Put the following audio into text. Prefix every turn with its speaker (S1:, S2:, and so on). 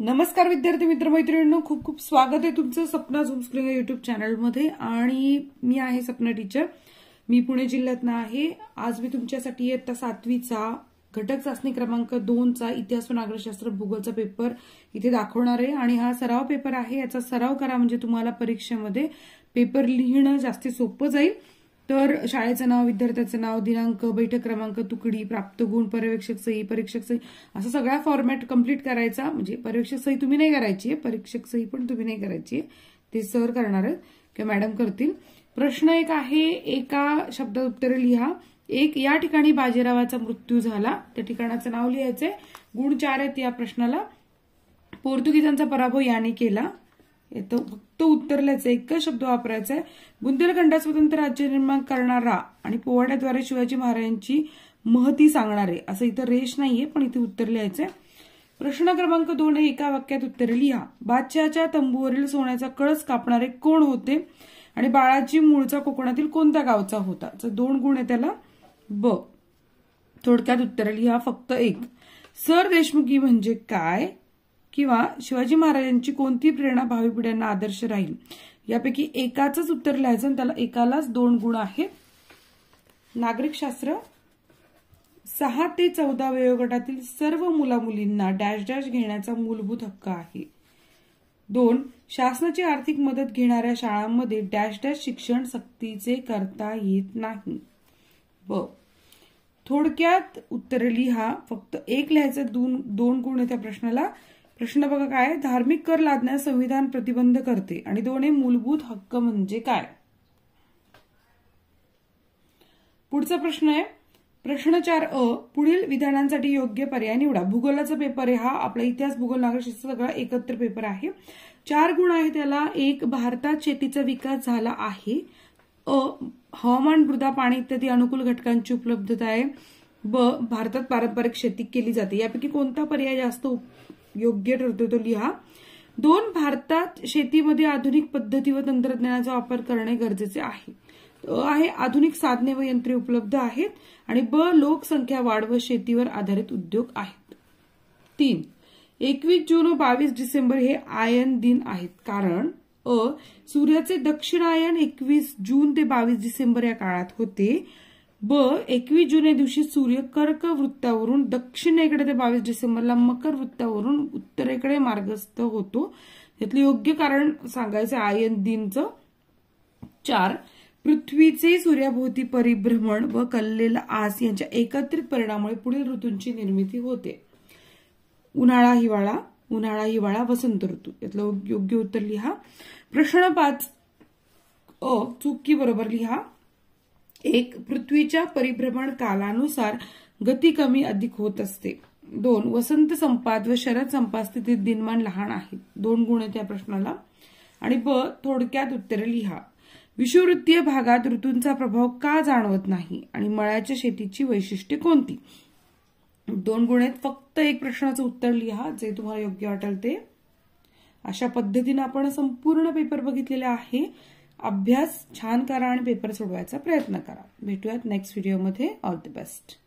S1: नमस्कार विद्यार्थी मित्र मित्रमैत्रिणींनो खूप खूप स्वागत आहे तुमचं सपना स्क्रीन युट्यूब चॅनलमध्ये आणि मी आहे सपना टीचर मी पुणे जिल्ह्यातनं आहे आज मी तुमच्यासाठी इयत्ता सातवीचा घटक चाचणी क्रमांक दोनचा इतिहास व नागरशास्त्र भूगोलचा पेपर इथे दाखवणार आहे आणि हा सराव पेपर आहे याचा सराव करा म्हणजे तुम्हाला परीक्षेमध्ये पेपर लिहिणं जास्ती सोपं जाईल तर शाळेचं नाव विद्यार्थ्याचं नाव दिनांक बैठक क्रमांक तुकडी प्राप्त गुण पर्यवेक्षक सही परीक्षक सही असा सगळा फॉर्मॅट कंप्लीट करायचा म्हणजे पर्यवेक्षक सही तुम्ही नाही करायची आहे परीक्षक सही पण तुम्ही नाही करायची ते सर करणार आहेत किंवा मॅडम करतील प्रश्न एक आहे एका शब्दात उत्तर लिहा एक या ठिकाणी बाजीरावाचा मृत्यू झाला त्या ठिकाणाचं नाव लिहायचंय गुण चार आहेत या प्रश्नाला पोर्तुगीजांचा पराभव याने केला येतं फक्त उत्तरल्याचं एकच शब्द वापरायचा आहे बुंदेलखंडा स्वतंत्र राज्य निर्माण करणारा आणि पोवाड्याद्वारे शिवाजी महाराजांची महती सांगणारे असं इथं रेश नाहीये पण इथे उत्तर लिहायचंय प्रश्न क्रमांक दोन हे एका वाक्यात उत्तर लिहा बादशहाच्या तंबूवरील सोन्याचा कळस कापणारे कोण होते आणि बाळाजी मूळचा कोकणातील कोणत्या गावचा होता तर दोन गुण आहे त्याला ब थोडक्यात उत्तर लिहा फक्त एक सर देशमुखी म्हणजे काय किंवा शिवाजी महाराजांची कोणती प्रेरणा भावी पिढ्यांना आदर्श राहील यापैकी एकाच उत्तर लिहायचं आणि त्याला एकालाच दोन गुण आहेत नागरिक शास्त्र सहा ते चौदा वयोगटातील सर्व मुलींना डॅश डॅश घेण्याचा मूलभूत हक्क आहे दोन शासनाची आर्थिक मदत घेणाऱ्या शाळांमध्ये डॅश डॅश शिक्षण सक्तीचे करता येत नाही व थोडक्यात उत्तर लिहा फक्त एक लिहायचं दोन दोन गुण त्या प्रश्नाला प्रश्न बघा काय धार्मिक कर लादण्यास संविधान प्रतिबंध करते आणि दोन मूलभूत हक्क म्हणजे काय पुढचा प्रश्न आहे प्रश्न चार अ पुढील विधानांसाठी योग्य पर्याय निवडा भूगोलाचा पेपर आहे हा आपला इतिहास भूगोल नागरिकशास्त्र सगळा एकत्र पेपर आहे चार गुण आहे त्याला एक भारतात शेतीचा विकास झाला आहे अ हवामान मृदा पाणी इत्यादी अनुकूल घटकांची उपलब्धता आहे ब भारतात पारंपरिक शेती केली जाते यापैकी कोणता पर्याय जास्त योग्य ठरतो तो लिहा दोन भारतात शेतीमध्ये आधुनिक पद्धती व तंत्रज्ञानाचा वापर करणे गरजेचे आहे आहे आधुनिक साधने व यंत्रे उपलब्ध आहेत आणि ब लोकसंख्या वाढ व शेतीवर आधारित उद्योग आहेत तीन एकवीस जून व बावीस डिसेंबर हे आयन दिन आहेत कारण अ सूर्याचे दक्षिणायन एकवीस जून ते बावीस डिसेंबर या काळात होते ब एकवीस जुने दिवशी सूर्य कर्क वृत्तावरून दक्षिणेकडे ते बावीस डिसेंबरला मकर वृत्तावरून उत्तरेकडे मार्गस्थ होतो त्यातलं योग्य कारण सांगायचं आयन दिनच चार पृथ्वीचे सूर्याभोवती परिभ्रमण व कललेला आस यांच्या एकत्रित परिणामामुळे पुढील ऋतूंची निर्मिती होते उन्हाळा हिवाळा उन्हाळा हिवाळा वसंत ऋतू यातलं योग्य उत्तर लिहा प्रश्न पाच अ चुकी बरोबर लिहा एक पृथ्वीच्या परिभ्रमण कालानुसार गती कमी अधिक होत असते दोन वसंत संपात व शरद संपात स्थितीत दिनमान लहान आहे दोन गुण आहेत प्रश्नाला आणि ब थोडक्यात उत्तर लिहा विषुवृत्तीय भागात ऋतूंचा प्रभाव का जाणवत नाही आणि मळ्याच्या शेतीची वैशिष्ट्ये कोणती दोन गुणेत फक्त एक प्रश्नाचं उत्तर लिहा जे तुम्हाला योग्य वाटेल ते अशा पद्धतीनं आपण संपूर्ण पेपर बघितलेला आहे अभ्यास छान करा आणि पेपर सोडवायचा प्रयत्न करा भेटूयात नेक्स्ट व्हिडिओमध्ये ऑल द बेस्ट